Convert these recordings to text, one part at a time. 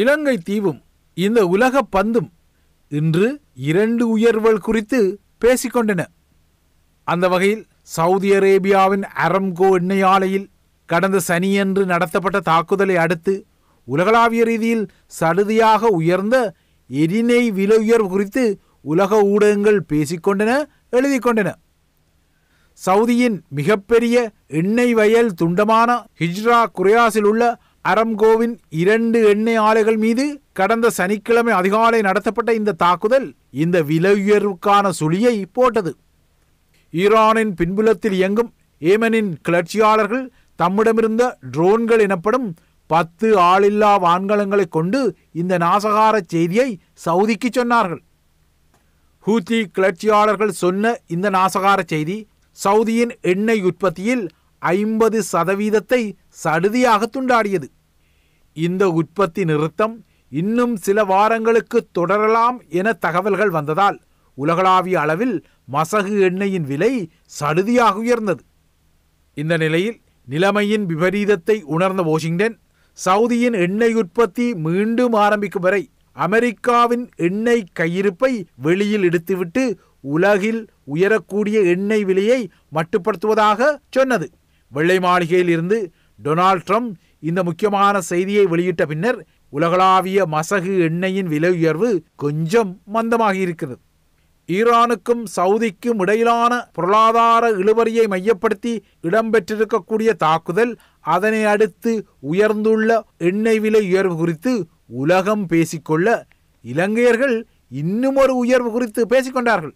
இலங்கை தீவும் இந்த உலக பந்தும் இன்று இரண்டு உயர்வுகள் குறித்து பேசிக்கொண்டன அந்த வகையில் சவுதி அரேபியாவின் அரம்கோ எண்ணெய் ஆலையில் கடந்த சனியன்று நடத்தப்பட்ட தாக்குதலை அடுத்து உலகளாவிய ரீதியில் சடுதியாக உயர்ந்த எரிநெய் விலை உயர்வு குறித்து உலக ஊடகங்கள் பேசிக்கொண்டன எழுதி கொண்டன சவுதியின் மிகப்பெரிய எண்ணெய் வயல் துண்டமான ஹிஜ்ரா குரையாசில் உள்ள அரம்கோவின் இரண்டு எண்ணெய் ஆலைகள் மீது கடந்த சனிக்கிழமை அதிகாலை நடத்தப்பட்ட இந்த தாக்குதல் இந்த விலையுயர்வுக்கான சுழியை போட்டது ஈரானின் பின்புலத்தில் இயங்கும் ஏமனின் கிளர்ச்சியாளர்கள் தம்மிடமிருந்த ட்ரோன்கள் எனப்படும் பத்து ஆளில்லா வான்கலங்களைக் கொண்டு இந்த நாசகார செய்தியை சவுதிக்கு சொன்னார்கள் ஹூத்தி கிளர்ச்சியாளர்கள் சொன்ன இந்த நாசகார செய்தி சவுதியின் எண்ணெய் உற்பத்தியில் ஐம்பது சதவீதத்தை சடுதியாக துண்டாடியது இந்த உற்பத்தி நிறுத்தம் இன்னும் சில வாரங்களுக்கு தொடரலாம் என தகவல்கள் வந்ததால் உலகளாவிய அளவில் மசகு எண்ணெயின் விலை சடுதியாக உயர்ந்தது இந்த நிலையில் நிலைமையின் விபரீதத்தை உணர்ந்த வாஷிங்டன் சவுதியின் எண்ணெய் உற்பத்தி மீண்டும் ஆரம்பிக்கும் வரை அமெரிக்காவின் எண்ணெய் கையிருப்பை வெளியில் எடுத்துவிட்டு உலகில் உயரக்கூடிய எண்ணெய் விலையை மட்டுப்படுத்துவதாக சொன்னது வெள்ளை மாளிகையில் இருந்து டொனால்ட் ட்ரம்ப் இந்த முக்கியமான செய்தியை வெளியிட்ட பின்னர் உலகளாவிய மசகு எண்ணெயின் விலை உயர்வு கொஞ்சம் மந்தமாகி இருக்கிறது ஈரானுக்கும் சவுதிக்கும் இடையிலான பொருளாதார இழுபறியை மையப்படுத்தி இடம்பெற்றிருக்கக்கூடிய தாக்குதல் அதனை அடுத்து உயர்ந்துள்ள எண்ணெய் விலை உயர்வு குறித்து உலகம் பேசிக்கொள்ள இலங்கையர்கள் இன்னும் ஒரு உயர்வு குறித்து பேசிக்கொண்டார்கள்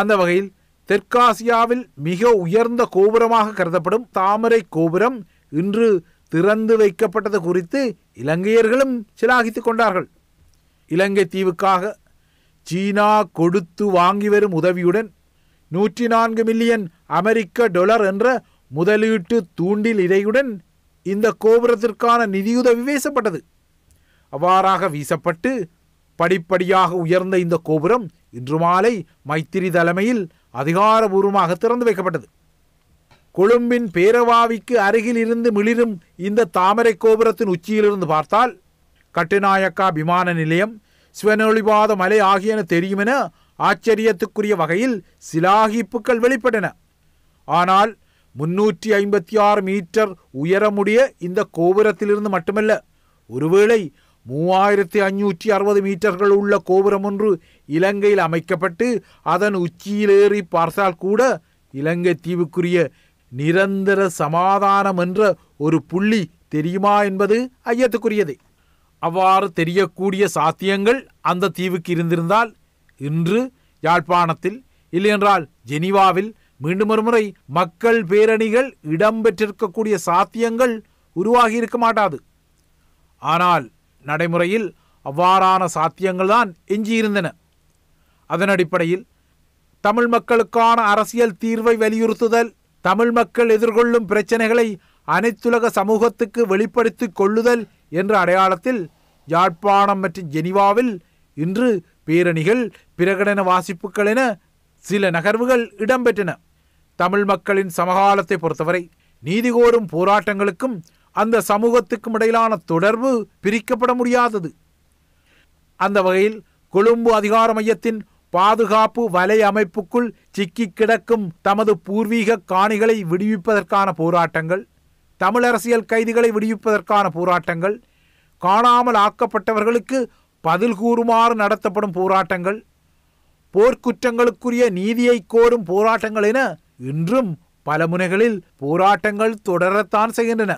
அந்த வகையில் தெற்காசியாவில் மிக உயர்ந்த கோபுரமாக கருதப்படும் தாமரை கோபுரம் இன்று திறந்து வைக்கப்பட்டது குறித்து இலங்கையர்களும் சிலாகித்துக் கொண்டார்கள் இலங்கை தீவுக்காக சீனா கொடுத்து வாங்கி வரும் உதவியுடன் நூற்றி நான்கு மில்லியன் அமெரிக்க டொலர் என்ற முதலீட்டு தூண்டில் இடையுடன் இந்த கோபுரத்திற்கான நிதியுதவி வீசப்பட்டது அவ்வாறாக வீசப்பட்டு படிப்படியாக உயர்ந்த இந்த கோபுரம் இன்று மாலை மைத்திரி தலைமையில் அதிகாரபூர்வமாக திறந்து வைக்கப்பட்டது கொழும்பின் பேரவாவிக்கு அருகில் இருந்து மிளிரும் இந்த தாமரை கோபுரத்தின் உச்சியிலிருந்து பார்த்தால் கட்டுநாயக்கா விமான நிலையம் சிவனொழிபாத மலை ஆகியன தெரியும் என ஆச்சரியத்துக்குரிய வகையில் சிலாகிப்புகள் வெளிப்பட்டன ஆனால் முன்னூற்றி ஐம்பத்தி ஆறு மீட்டர் உயரமுடைய இந்த கோபுரத்திலிருந்து மட்டுமல்ல ஒருவேளை மூவாயிரத்தி அஞ்சூற்றி அறுபது மீட்டர்கள் உள்ள கோபுரம் ஒன்று இலங்கையில் அமைக்கப்பட்டு அதன் உச்சியிலேறி பார்த்தால் கூட இலங்கை தீவுக்குரிய நிரந்தர சமாதானம் என்ற ஒரு புள்ளி தெரியுமா என்பது ஐயத்துக்குரியது அவ்வாறு தெரியக்கூடிய சாத்தியங்கள் அந்த தீவுக்கு இருந்திருந்தால் இன்று யாழ்ப்பாணத்தில் இல்லையென்றால் ஜெனீவாவில் மீண்டும் ஒருமுறை மக்கள் பேரணிகள் இடம்பெற்றிருக்கக்கூடிய சாத்தியங்கள் உருவாகி இருக்க மாட்டாது ஆனால் நடைமுறையில் அவ்வாறான சாத்தியங்கள்தான் எஞ்சியிருந்தன அதன் அடிப்படையில் தமிழ் மக்களுக்கான அரசியல் தீர்வை வலியுறுத்துதல் தமிழ் மக்கள் எதிர்கொள்ளும் பிரச்சனைகளை அனைத்துலக சமூகத்துக்கு வெளிப்படுத்தி கொள்ளுதல் என்ற அடையாளத்தில் யாழ்ப்பாணம் மற்றும் ஜெனிவாவில் இன்று பேரணிகள் பிரகடன வாசிப்புகள் என சில நகர்வுகள் இடம்பெற்றன தமிழ் மக்களின் சமகாலத்தை பொறுத்தவரை நீதி கோரும் போராட்டங்களுக்கும் அந்த சமூகத்துக்கும் இடையிலான தொடர்பு பிரிக்கப்பட முடியாதது அந்த வகையில் கொழும்பு அதிகார மையத்தின் பாதுகாப்பு வலை அமைப்புக்குள் சிக்கி கிடக்கும் தமது பூர்வீக காணிகளை விடுவிப்பதற்கான போராட்டங்கள் தமிழரசியல் கைதிகளை விடுவிப்பதற்கான போராட்டங்கள் காணாமல் ஆக்கப்பட்டவர்களுக்கு பதில் கூறுமாறு நடத்தப்படும் போராட்டங்கள் போர்க்குற்றங்களுக்குரிய நீதியை கோரும் போராட்டங்கள் என இன்றும் பல முனைகளில் போராட்டங்கள் தொடரத்தான் செய்கின்றன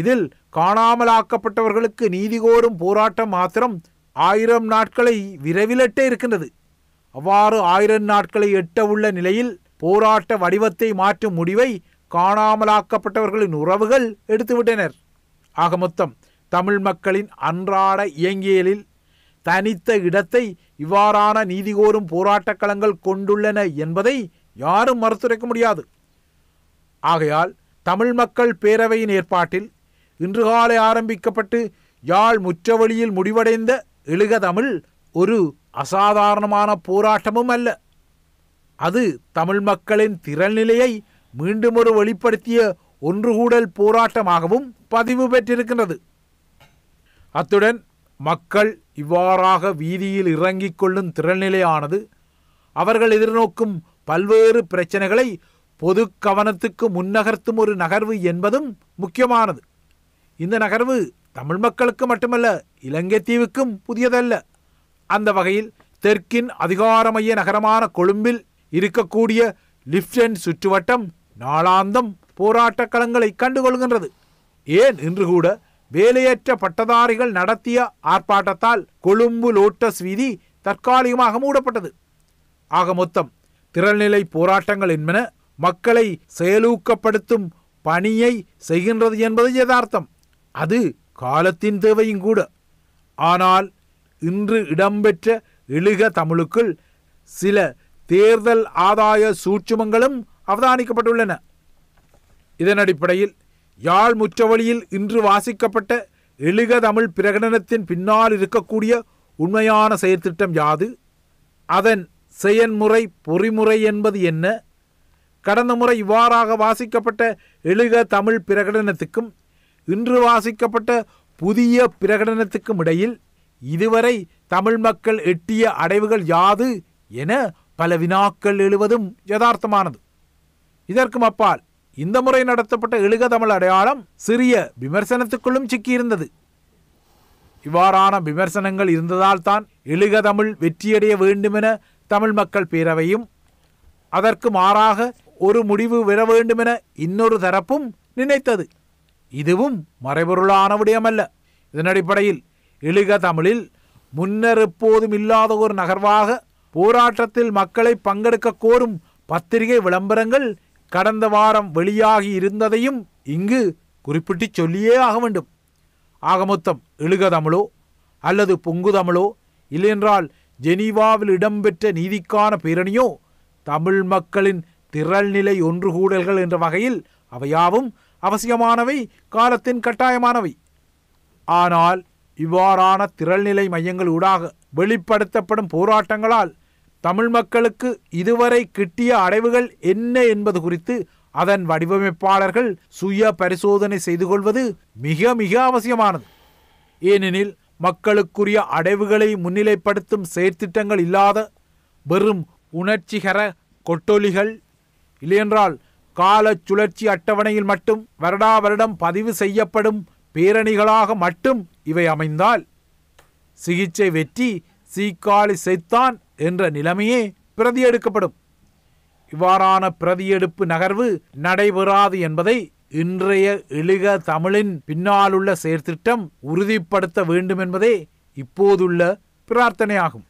இதில் காணாமலாக்கப்பட்டவர்களுக்கு நீதி கோரும் போராட்டம் மாத்திரம் ஆயிரம் நாட்களை விரைவிலட்டே இருக்கின்றது அவ்வாறு ஆயிரம் நாட்களை எட்டவுள்ள நிலையில் போராட்ட வடிவத்தை மாற்றும் முடிவை காணாமலாக்கப்பட்டவர்களின் உறவுகள் எடுத்துவிட்டனர் ஆக மொத்தம் தமிழ் மக்களின் அன்றாட இயங்கியலில் தனித்த இடத்தை இவ்வாறான நீதி கோரும் போராட்டக் களங்கள் கொண்டுள்ளன என்பதை யாரும் மறுத்துரைக்க முடியாது ஆகையால் தமிழ் மக்கள் பேரவையின் ஏற்பாட்டில் இன்று காலை ஆரம்பிக்கப்பட்டு யாழ் முற்றவழியில் முடிவடைந்த எழுக தமிழ் ஒரு அசாதாரணமான போராட்டமும் அல்ல அது தமிழ் மக்களின் திறநிலையை மீண்டும் ஒரு வெளிப்படுத்திய ஒன்றுகூடல் போராட்டமாகவும் பதிவு பெற்றிருக்கின்றது அத்துடன் மக்கள் இவ்வாறாக வீதியில் இறங்கிக் கொள்ளும் திறநிலையானது அவர்கள் எதிர்நோக்கும் பல்வேறு பிரச்சனைகளை பொது கவனத்துக்கு முன்னகர்த்தும் ஒரு நகர்வு என்பதும் முக்கியமானது இந்த நகர்வு தமிழ் மக்களுக்கு மட்டுமல்ல இலங்கை தீவுக்கும் புதியதல்ல அந்த வகையில் தெற்கின் அதிகார மைய நகரமான கொழும்பில் இருக்கக்கூடிய லிப்டன் சுற்றுவட்டம் நாளாந்தம் போராட்டக் களங்களை கண்டுகொள்கின்றது ஏன் இன்று கூட வேலையற்ற பட்டதாரிகள் நடத்திய ஆர்ப்பாட்டத்தால் கொழும்பு லோட்டஸ் வீதி தற்காலிகமாக மூடப்பட்டது ஆக மொத்தம் திறல்நிலை போராட்டங்கள் என்பன மக்களை செயலூக்கப்படுத்தும் பணியை செய்கின்றது என்பது யதார்த்தம் அது காலத்தின் தேவையும் கூட ஆனால் இன்று இடம்பெற்ற எழுக தமிழுக்குள் சில தேர்தல் ஆதாய சூட்சுமங்களும் அவதானிக்கப்பட்டுள்ளன இதன் அடிப்படையில் யாழ் முற்றவழியில் இன்று வாசிக்கப்பட்ட எழுக தமிழ் பிரகடனத்தின் பின்னால் இருக்கக்கூடிய உண்மையான செயற்திட்டம் யாது அதன் செயன்முறை பொறிமுறை என்பது என்ன கடந்த முறை இவ்வாறாக வாசிக்கப்பட்ட எழுக தமிழ் பிரகடனத்துக்கும் இன்று வாசிக்கப்பட்ட புதிய பிரகடனத்துக்கும் இடையில் இதுவரை தமிழ் மக்கள் எட்டிய அடைவுகள் யாது என பல வினாக்கள் எழுவதும் யதார்த்தமானது இதற்கும் அப்பால் இந்த முறை நடத்தப்பட்ட எழுக தமிழ் அடையாளம் சிறிய விமர்சனத்துக்குள்ளும் சிக்கியிருந்தது இவ்வாறான விமர்சனங்கள் இருந்ததால் தான் எழுக தமிழ் வெற்றியடைய வேண்டுமென தமிழ் மக்கள் பேரவையும் அதற்கு மாறாக ஒரு முடிவு விட வேண்டுமென இன்னொரு தரப்பும் நினைத்தது இதுவும் மறைபொருளானவுடையமல்ல இதன் அடிப்படையில் இழுக தமிழில் முன்னர் எப்போதும் இல்லாத ஒரு நகர்வாக போராட்டத்தில் மக்களை பங்கெடுக்க கோரும் பத்திரிகை விளம்பரங்கள் கடந்த வாரம் வெளியாகி இருந்ததையும் இங்கு குறிப்பிட்டு சொல்லியே ஆக வேண்டும் ஆக மொத்தம் இழுக தமிழோ அல்லது பொங்கு தமிழோ இல்லையென்றால் ஜெனீவாவில் இடம்பெற்ற நீதிக்கான பேரணியோ தமிழ் மக்களின் திரள்நிலை ஒன்றுகூடல்கள் என்ற வகையில் அவையாவும் அவசியமானவை காலத்தின் கட்டாயமானவை ஆனால் இவ்வாறான திரள்நிலை மையங்கள் ஊடாக வெளிப்படுத்தப்படும் போராட்டங்களால் தமிழ் மக்களுக்கு இதுவரை கிட்டிய அடைவுகள் என்ன என்பது குறித்து அதன் வடிவமைப்பாளர்கள் சுய பரிசோதனை செய்து கொள்வது மிக மிக அவசியமானது ஏனெனில் மக்களுக்குரிய அடைவுகளை முன்னிலைப்படுத்தும் செயற்திட்டங்கள் இல்லாத வெறும் உணர்ச்சிகர கொட்டொலிகள் இல்லையென்றால் காலச் சுழற்சி அட்டவணையில் மட்டும் வருடா வருடம் பதிவு செய்யப்படும் பேரணிகளாக மட்டும் இவை அமைந்தால் சிகிச்சை வெற்றி சீக்காளி செய்தான் என்ற நிலைமையே பிரதி எடுக்கப்படும் இவ்வாறான பிரதியெடுப்பு நகர்வு நடைபெறாது என்பதை இன்றைய எழுக தமிழின் பின்னாலுள்ள செயற்திட்டம் உறுதிப்படுத்த வேண்டும் என்பதே இப்போதுள்ள பிரார்த்தனையாகும்